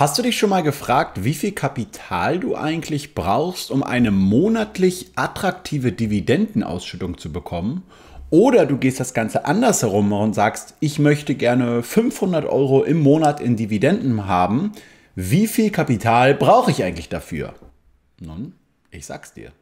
Hast du dich schon mal gefragt, wie viel Kapital du eigentlich brauchst, um eine monatlich attraktive Dividendenausschüttung zu bekommen? Oder du gehst das Ganze andersherum und sagst, ich möchte gerne 500 Euro im Monat in Dividenden haben. Wie viel Kapital brauche ich eigentlich dafür? Nun, ich sag's dir.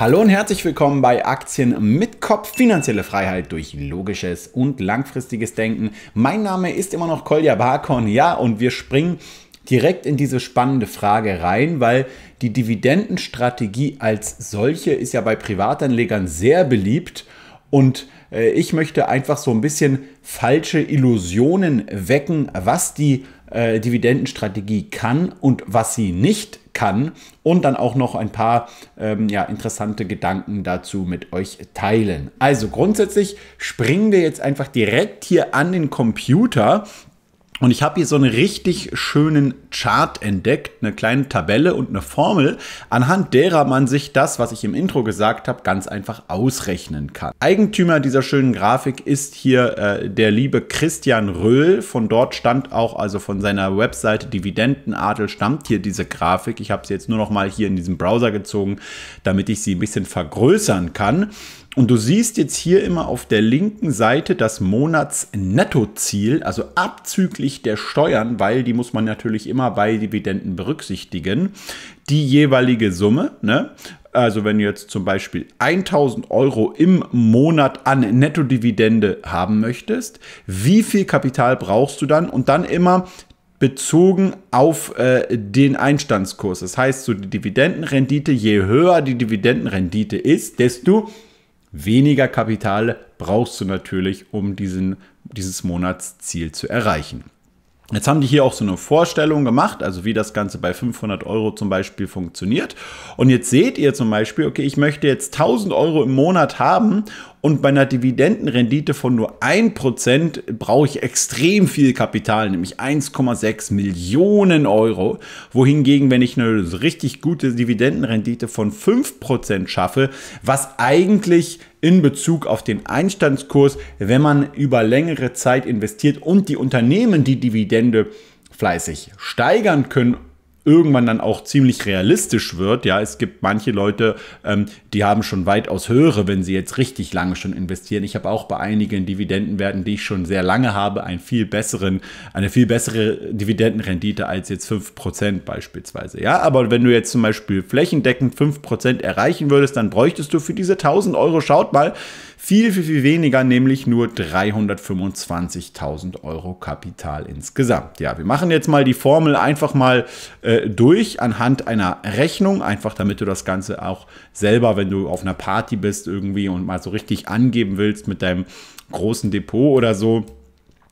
Hallo und herzlich willkommen bei Aktien mit Kopf, finanzielle Freiheit durch logisches und langfristiges Denken. Mein Name ist immer noch Kolja Barkon, ja, und wir springen direkt in diese spannende Frage rein, weil die Dividendenstrategie als solche ist ja bei Privatanlegern sehr beliebt und äh, ich möchte einfach so ein bisschen falsche Illusionen wecken, was die äh, Dividendenstrategie kann und was sie nicht kann und dann auch noch ein paar ähm, ja, interessante Gedanken dazu mit euch teilen. Also grundsätzlich springen wir jetzt einfach direkt hier an den Computer und ich habe hier so einen richtig schönen Chart entdeckt, eine kleine Tabelle und eine Formel, anhand derer man sich das, was ich im Intro gesagt habe, ganz einfach ausrechnen kann. Eigentümer dieser schönen Grafik ist hier äh, der liebe Christian Röhl. Von dort stand auch, also von seiner Webseite Dividendenadel stammt hier diese Grafik. Ich habe sie jetzt nur noch mal hier in diesem Browser gezogen, damit ich sie ein bisschen vergrößern kann. Und du siehst jetzt hier immer auf der linken Seite das Monatsnettoziel, also abzüglich der Steuern, weil die muss man natürlich immer bei Dividenden berücksichtigen, die jeweilige Summe. Ne? Also wenn du jetzt zum Beispiel 1000 Euro im Monat an Nettodividende haben möchtest, wie viel Kapital brauchst du dann? Und dann immer bezogen auf äh, den Einstandskurs. Das heißt, so die Dividendenrendite, je höher die Dividendenrendite ist, desto Weniger Kapital brauchst du natürlich, um diesen, dieses Monatsziel zu erreichen. Jetzt haben die hier auch so eine Vorstellung gemacht, also wie das Ganze bei 500 Euro zum Beispiel funktioniert. Und jetzt seht ihr zum Beispiel, okay, ich möchte jetzt 1000 Euro im Monat haben, und bei einer Dividendenrendite von nur 1% brauche ich extrem viel Kapital, nämlich 1,6 Millionen Euro. Wohingegen, wenn ich eine richtig gute Dividendenrendite von 5% schaffe, was eigentlich in Bezug auf den Einstandskurs, wenn man über längere Zeit investiert und die Unternehmen die Dividende fleißig steigern können irgendwann dann auch ziemlich realistisch wird. Ja, es gibt manche Leute, ähm, die haben schon weitaus höhere, wenn sie jetzt richtig lange schon investieren. Ich habe auch bei einigen Dividendenwerten, die ich schon sehr lange habe, einen viel besseren, eine viel bessere Dividendenrendite als jetzt 5% beispielsweise. Ja, aber wenn du jetzt zum Beispiel flächendeckend 5% erreichen würdest, dann bräuchtest du für diese 1000 Euro, schaut mal, viel, viel, viel weniger, nämlich nur 325.000 Euro Kapital insgesamt. Ja, wir machen jetzt mal die Formel einfach mal äh, durch anhand einer Rechnung, einfach damit du das Ganze auch selber, wenn du auf einer Party bist irgendwie und mal so richtig angeben willst mit deinem großen Depot oder so,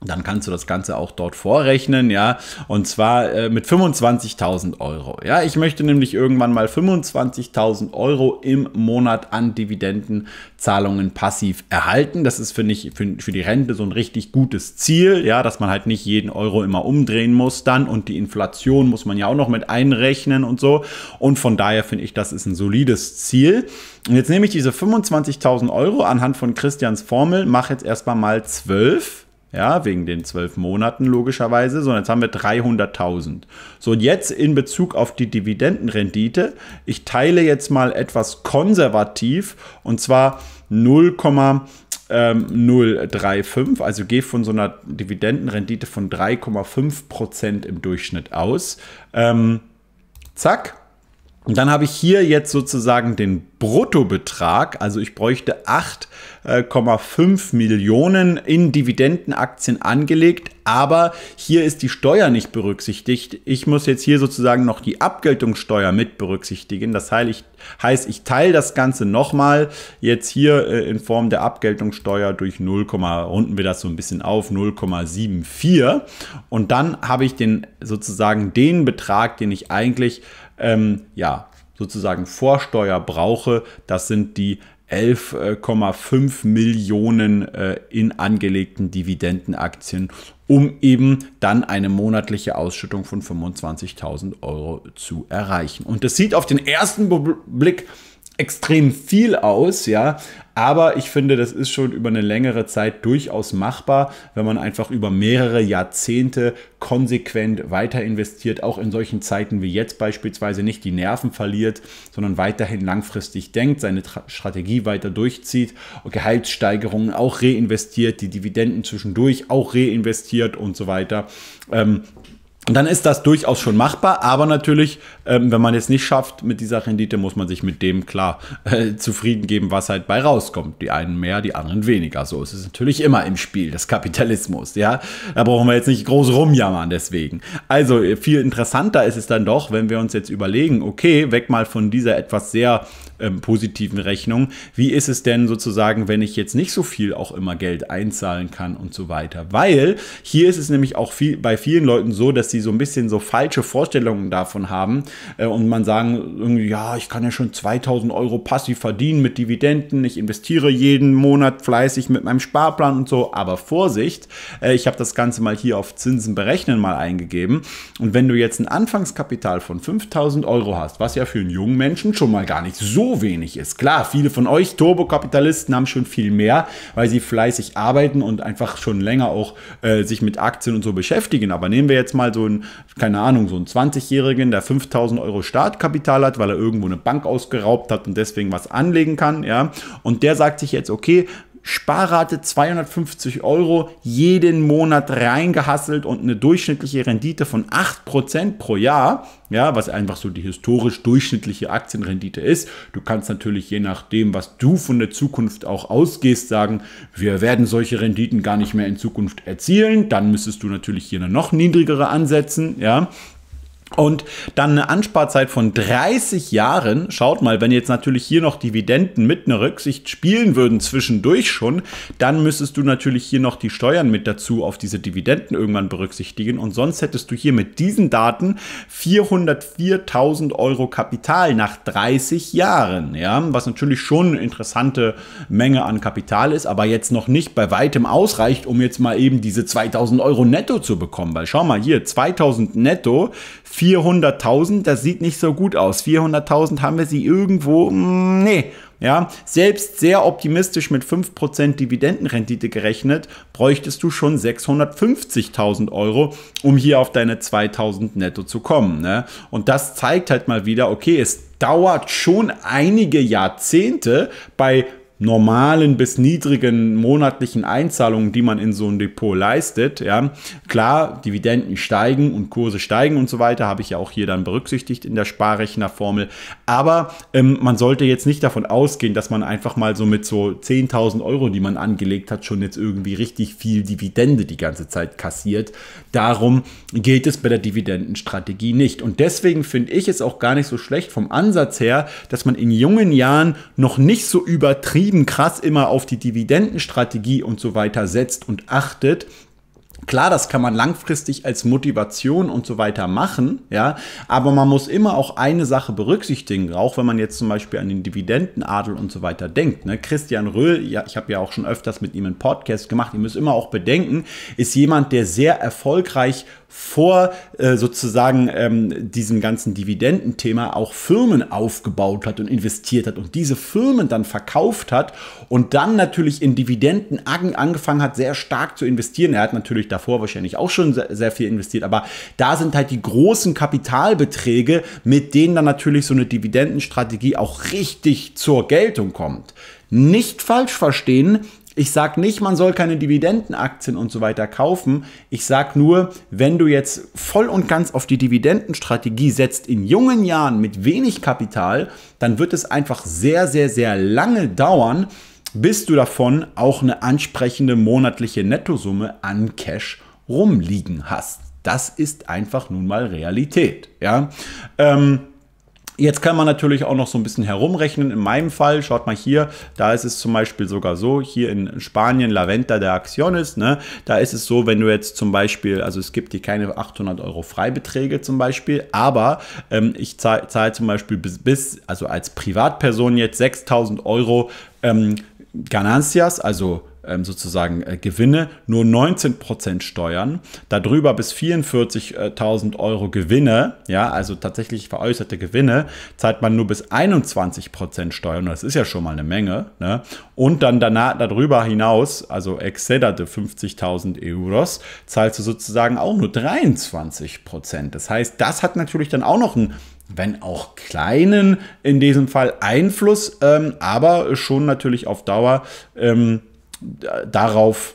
dann kannst du das Ganze auch dort vorrechnen, ja, und zwar äh, mit 25.000 Euro. Ja, ich möchte nämlich irgendwann mal 25.000 Euro im Monat an Dividendenzahlungen passiv erhalten. Das ist, finde ich, für, für die Rente so ein richtig gutes Ziel, ja, dass man halt nicht jeden Euro immer umdrehen muss dann und die Inflation muss man ja auch noch mit einrechnen und so. Und von daher finde ich, das ist ein solides Ziel. Und jetzt nehme ich diese 25.000 Euro anhand von Christians Formel, mache jetzt erstmal mal 12 ja, wegen den zwölf Monaten logischerweise, sondern jetzt haben wir 300.000. So, und jetzt in Bezug auf die Dividendenrendite, ich teile jetzt mal etwas konservativ und zwar 0,035, ähm, also gehe von so einer Dividendenrendite von 3,5% im Durchschnitt aus. Ähm, zack, und dann habe ich hier jetzt sozusagen den Bruttobetrag, also ich bräuchte 8,5 äh, Millionen in Dividendenaktien angelegt, aber hier ist die Steuer nicht berücksichtigt. Ich muss jetzt hier sozusagen noch die Abgeltungssteuer mit berücksichtigen. Das heißt, ich teile das Ganze nochmal jetzt hier äh, in Form der Abgeltungssteuer durch 0, runden wir das so ein bisschen auf, 0,74 und dann habe ich den sozusagen den Betrag, den ich eigentlich ähm, ja, sozusagen Vorsteuer brauche. Das sind die 11,5 äh, Millionen äh, in angelegten Dividendenaktien, um eben dann eine monatliche Ausschüttung von 25.000 Euro zu erreichen. Und das sieht auf den ersten Blick extrem viel aus, ja. Aber ich finde, das ist schon über eine längere Zeit durchaus machbar, wenn man einfach über mehrere Jahrzehnte konsequent weiter investiert, auch in solchen Zeiten wie jetzt beispielsweise nicht die Nerven verliert, sondern weiterhin langfristig denkt, seine Tra Strategie weiter durchzieht, Gehaltssteigerungen auch reinvestiert, die Dividenden zwischendurch auch reinvestiert und so weiter. Ähm, dann ist das durchaus schon machbar, aber natürlich, ähm, wenn man es nicht schafft mit dieser Rendite, muss man sich mit dem klar äh, zufrieden geben, was halt bei rauskommt. Die einen mehr, die anderen weniger. So ist es natürlich immer im Spiel des Kapitalismus, ja. Da brauchen wir jetzt nicht groß rumjammern deswegen. Also viel interessanter ist es dann doch, wenn wir uns jetzt überlegen, okay, weg mal von dieser etwas sehr ähm, positiven Rechnung. Wie ist es denn sozusagen, wenn ich jetzt nicht so viel auch immer Geld einzahlen kann und so weiter? Weil hier ist es nämlich auch viel, bei vielen Leuten so, dass sie die so ein bisschen so falsche Vorstellungen davon haben äh, und man sagen, irgendwie, ja, ich kann ja schon 2000 Euro passiv verdienen mit Dividenden, ich investiere jeden Monat fleißig mit meinem Sparplan und so, aber Vorsicht, äh, ich habe das Ganze mal hier auf Zinsen berechnen mal eingegeben und wenn du jetzt ein Anfangskapital von 5000 Euro hast, was ja für einen jungen Menschen schon mal gar nicht so wenig ist, klar, viele von euch Turbokapitalisten haben schon viel mehr, weil sie fleißig arbeiten und einfach schon länger auch äh, sich mit Aktien und so beschäftigen, aber nehmen wir jetzt mal so einen, keine Ahnung, so einen 20-Jährigen, der 5000 Euro Startkapital hat, weil er irgendwo eine Bank ausgeraubt hat und deswegen was anlegen kann, ja. Und der sagt sich jetzt, okay, Sparrate 250 Euro jeden Monat reingehasselt und eine durchschnittliche Rendite von 8% pro Jahr, ja, was einfach so die historisch durchschnittliche Aktienrendite ist. Du kannst natürlich je nachdem, was du von der Zukunft auch ausgehst, sagen, wir werden solche Renditen gar nicht mehr in Zukunft erzielen. Dann müsstest du natürlich hier eine noch niedrigere ansetzen, ja. Und dann eine Ansparzeit von 30 Jahren. Schaut mal, wenn jetzt natürlich hier noch Dividenden mit einer Rücksicht spielen würden zwischendurch schon, dann müsstest du natürlich hier noch die Steuern mit dazu auf diese Dividenden irgendwann berücksichtigen. Und sonst hättest du hier mit diesen Daten 404.000 Euro Kapital nach 30 Jahren. Ja, was natürlich schon eine interessante Menge an Kapital ist, aber jetzt noch nicht bei weitem ausreicht, um jetzt mal eben diese 2000 Euro netto zu bekommen. Weil schau mal hier, 2000 netto, 400.000, das sieht nicht so gut aus. 400.000 haben wir sie irgendwo, hm, nee. Ja, selbst sehr optimistisch mit 5% Dividendenrendite gerechnet, bräuchtest du schon 650.000 Euro, um hier auf deine 2.000 netto zu kommen. Ne? Und das zeigt halt mal wieder, okay, es dauert schon einige Jahrzehnte bei normalen bis niedrigen monatlichen Einzahlungen, die man in so ein Depot leistet. Ja, klar, Dividenden steigen und Kurse steigen und so weiter, habe ich ja auch hier dann berücksichtigt in der Sparrechnerformel. Aber ähm, man sollte jetzt nicht davon ausgehen, dass man einfach mal so mit so 10.000 Euro, die man angelegt hat, schon jetzt irgendwie richtig viel Dividende die ganze Zeit kassiert. Darum geht es bei der Dividendenstrategie nicht. Und deswegen finde ich es auch gar nicht so schlecht vom Ansatz her, dass man in jungen Jahren noch nicht so übertrieben übertrieben krass immer auf die Dividendenstrategie und so weiter setzt und achtet, Klar, das kann man langfristig als Motivation und so weiter machen, ja, aber man muss immer auch eine Sache berücksichtigen, auch wenn man jetzt zum Beispiel an den Dividendenadel und so weiter denkt. Ne? Christian Röhl, ja, ich habe ja auch schon öfters mit ihm einen Podcast gemacht, ihr müsst immer auch bedenken, ist jemand, der sehr erfolgreich vor äh, sozusagen ähm, diesem ganzen Dividendenthema auch Firmen aufgebaut hat und investiert hat und diese Firmen dann verkauft hat und dann natürlich in Dividenden angefangen hat, sehr stark zu investieren. Er hat natürlich davor wahrscheinlich auch schon sehr, sehr viel investiert, aber da sind halt die großen Kapitalbeträge, mit denen dann natürlich so eine Dividendenstrategie auch richtig zur Geltung kommt. Nicht falsch verstehen, ich sage nicht, man soll keine Dividendenaktien und so weiter kaufen. Ich sage nur, wenn du jetzt voll und ganz auf die Dividendenstrategie setzt in jungen Jahren mit wenig Kapital, dann wird es einfach sehr, sehr, sehr lange dauern, bis du davon auch eine ansprechende monatliche Nettosumme an Cash rumliegen hast. Das ist einfach nun mal Realität. Ja. Ähm, Jetzt kann man natürlich auch noch so ein bisschen herumrechnen. In meinem Fall, schaut mal hier, da ist es zum Beispiel sogar so, hier in Spanien, La Venta de Acciones, ne, da ist es so, wenn du jetzt zum Beispiel, also es gibt hier keine 800 Euro Freibeträge zum Beispiel, aber ähm, ich zahle zahl zum Beispiel bis, bis, also als Privatperson jetzt 6000 Euro ähm, Ganancias, also ähm, sozusagen äh, Gewinne nur 19% Steuern, darüber bis 44.000 Euro Gewinne, ja, also tatsächlich veräußerte Gewinne, zahlt man nur bis 21% Steuern, das ist ja schon mal eine Menge, ne? und dann danach, darüber hinaus, also exzederte 50.000 Euros, zahlst du sozusagen auch nur 23%. Das heißt, das hat natürlich dann auch noch einen wenn auch kleinen in diesem Fall Einfluss, ähm, aber schon natürlich auf Dauer ähm, darauf,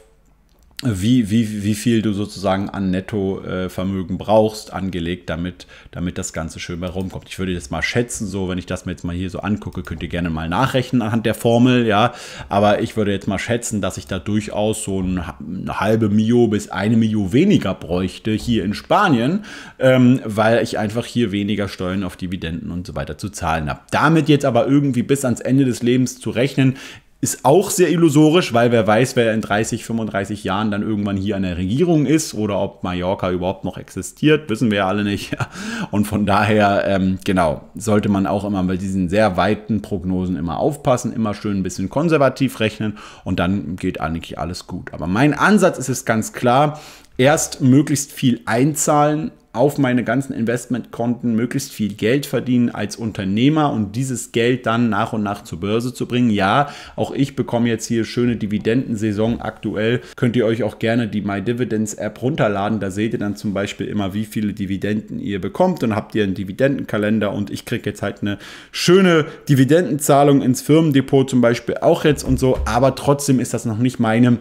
wie, wie, wie viel du sozusagen an Nettovermögen brauchst, angelegt, damit, damit das Ganze schön bei rumkommt. Ich würde jetzt mal schätzen, so, wenn ich das mir jetzt mal hier so angucke, könnt ihr gerne mal nachrechnen anhand der Formel, ja. Aber ich würde jetzt mal schätzen, dass ich da durchaus so eine halbe Mio bis eine Mio weniger bräuchte hier in Spanien, ähm, weil ich einfach hier weniger Steuern auf Dividenden und so weiter zu zahlen habe. Damit jetzt aber irgendwie bis ans Ende des Lebens zu rechnen, ist auch sehr illusorisch, weil wer weiß, wer in 30, 35 Jahren dann irgendwann hier an der Regierung ist oder ob Mallorca überhaupt noch existiert, wissen wir ja alle nicht. Und von daher, ähm, genau, sollte man auch immer bei diesen sehr weiten Prognosen immer aufpassen, immer schön ein bisschen konservativ rechnen und dann geht eigentlich alles gut. Aber mein Ansatz ist es ganz klar, erst möglichst viel einzahlen auf meine ganzen Investmentkonten, möglichst viel Geld verdienen als Unternehmer und dieses Geld dann nach und nach zur Börse zu bringen. Ja, auch ich bekomme jetzt hier schöne Dividendensaison aktuell. Könnt ihr euch auch gerne die My Dividends App runterladen. Da seht ihr dann zum Beispiel immer, wie viele Dividenden ihr bekommt. und habt ihr einen Dividendenkalender und ich kriege jetzt halt eine schöne Dividendenzahlung ins Firmendepot zum Beispiel auch jetzt und so. Aber trotzdem ist das noch nicht meine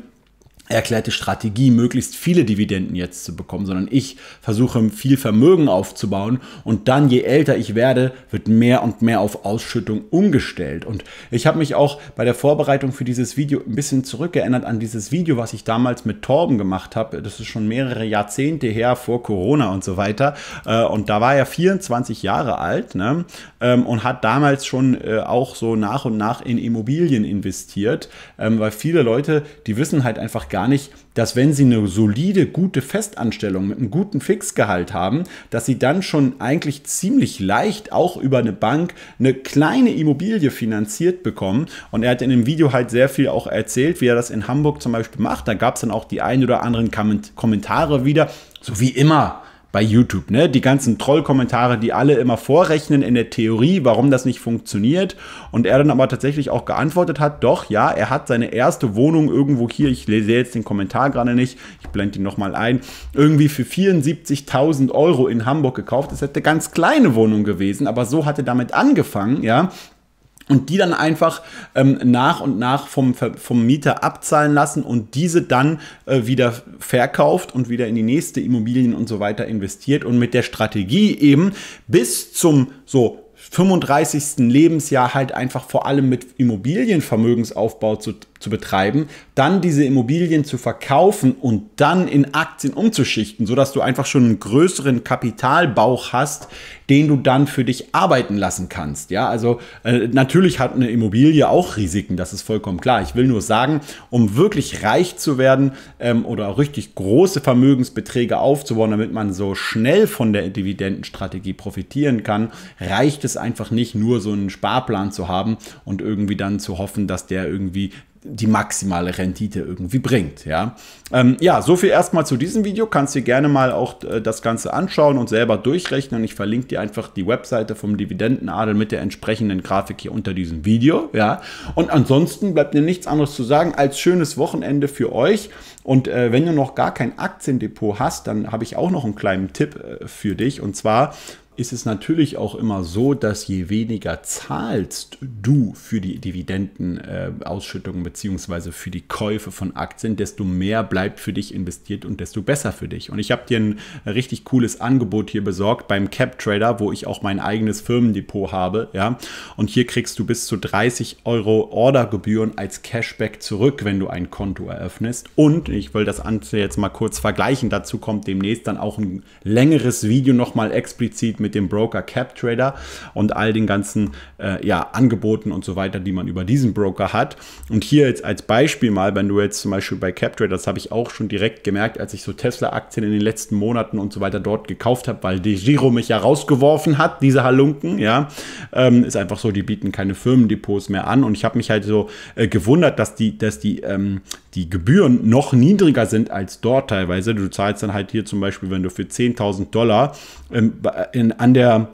erklärte Strategie, möglichst viele Dividenden jetzt zu bekommen, sondern ich versuche viel Vermögen aufzubauen und dann, je älter ich werde, wird mehr und mehr auf Ausschüttung umgestellt. Und ich habe mich auch bei der Vorbereitung für dieses Video ein bisschen zurückgeändert an dieses Video, was ich damals mit Torben gemacht habe. Das ist schon mehrere Jahrzehnte her, vor Corona und so weiter. Äh, und da war er 24 Jahre alt ne? Ähm, und hat damals schon äh, auch so nach und nach in Immobilien investiert, ähm, weil viele Leute, die wissen halt einfach gar gar nicht, dass wenn sie eine solide, gute Festanstellung mit einem guten Fixgehalt haben, dass sie dann schon eigentlich ziemlich leicht auch über eine Bank eine kleine Immobilie finanziert bekommen. Und er hat in dem Video halt sehr viel auch erzählt, wie er das in Hamburg zum Beispiel macht. Da gab es dann auch die ein oder anderen Kommentare wieder, so wie immer bei YouTube, ne? Die ganzen Troll-Kommentare, die alle immer vorrechnen in der Theorie, warum das nicht funktioniert. Und er dann aber tatsächlich auch geantwortet hat, doch, ja, er hat seine erste Wohnung irgendwo hier, ich lese jetzt den Kommentar gerade nicht, ich blende ihn nochmal ein, irgendwie für 74.000 Euro in Hamburg gekauft. Es hätte ganz kleine Wohnung gewesen, aber so hat er damit angefangen, ja? und die dann einfach ähm, nach und nach vom, vom Mieter abzahlen lassen und diese dann äh, wieder verkauft und wieder in die nächste Immobilien und so weiter investiert und mit der Strategie eben bis zum so 35. Lebensjahr halt einfach vor allem mit Immobilienvermögensaufbau zu zu betreiben, dann diese Immobilien zu verkaufen und dann in Aktien umzuschichten, sodass du einfach schon einen größeren Kapitalbauch hast, den du dann für dich arbeiten lassen kannst. Ja, also äh, natürlich hat eine Immobilie auch Risiken, das ist vollkommen klar. Ich will nur sagen, um wirklich reich zu werden ähm, oder auch richtig große Vermögensbeträge aufzubauen, damit man so schnell von der Dividendenstrategie profitieren kann, reicht es einfach nicht, nur so einen Sparplan zu haben und irgendwie dann zu hoffen, dass der irgendwie die maximale Rendite irgendwie bringt. Ja, ähm, ja so viel erstmal zu diesem Video. Kannst dir gerne mal auch äh, das Ganze anschauen und selber durchrechnen. Ich verlinke dir einfach die Webseite vom Dividendenadel mit der entsprechenden Grafik hier unter diesem Video. Ja, und ansonsten bleibt mir nichts anderes zu sagen als schönes Wochenende für euch. Und äh, wenn du noch gar kein Aktiendepot hast, dann habe ich auch noch einen kleinen Tipp äh, für dich. Und zwar ist es natürlich auch immer so, dass je weniger zahlst du für die Dividendenausschüttungen äh, bzw. für die Käufe von Aktien, desto mehr bleibt für dich investiert und desto besser für dich. Und ich habe dir ein richtig cooles Angebot hier besorgt beim CapTrader, wo ich auch mein eigenes Firmendepot habe. Ja? Und hier kriegst du bis zu 30 Euro Ordergebühren als Cashback zurück, wenn du ein Konto eröffnest. Und ich will das andere jetzt mal kurz vergleichen. Dazu kommt demnächst dann auch ein längeres Video nochmal explizit mit mit dem Broker CapTrader und all den ganzen äh, ja, Angeboten und so weiter, die man über diesen Broker hat. Und hier jetzt als Beispiel mal, wenn du jetzt zum Beispiel bei CapTrader, das habe ich auch schon direkt gemerkt, als ich so Tesla-Aktien in den letzten Monaten und so weiter dort gekauft habe, weil die Giro mich ja rausgeworfen hat, diese Halunken, ja, ähm, ist einfach so, die bieten keine Firmendepots mehr an. Und ich habe mich halt so äh, gewundert, dass die, dass die, ähm, die Gebühren noch niedriger sind als dort teilweise. Du zahlst dann halt hier zum Beispiel, wenn du für 10.000 Dollar ähm, in an der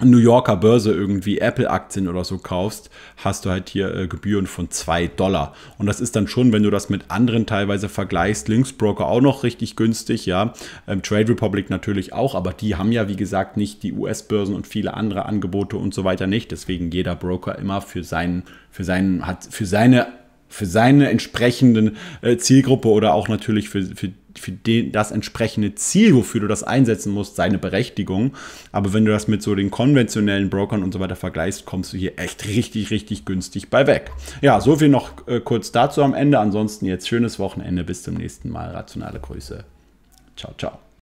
New Yorker Börse irgendwie Apple-Aktien oder so kaufst, hast du halt hier äh, Gebühren von 2 Dollar. Und das ist dann schon, wenn du das mit anderen teilweise vergleichst, Linksbroker auch noch richtig günstig, ja. Ähm, Trade Republic natürlich auch, aber die haben ja, wie gesagt, nicht die US-Börsen und viele andere Angebote und so weiter nicht. Deswegen jeder Broker immer für seinen, für seinen, hat für seine für seine entsprechenden äh, Zielgruppe oder auch natürlich für, für, für den, das entsprechende Ziel, wofür du das einsetzen musst, seine Berechtigung. Aber wenn du das mit so den konventionellen Brokern und so weiter vergleichst, kommst du hier echt richtig, richtig günstig bei weg. Ja, so viel noch äh, kurz dazu am Ende. Ansonsten jetzt schönes Wochenende. Bis zum nächsten Mal. Rationale Grüße. Ciao, ciao.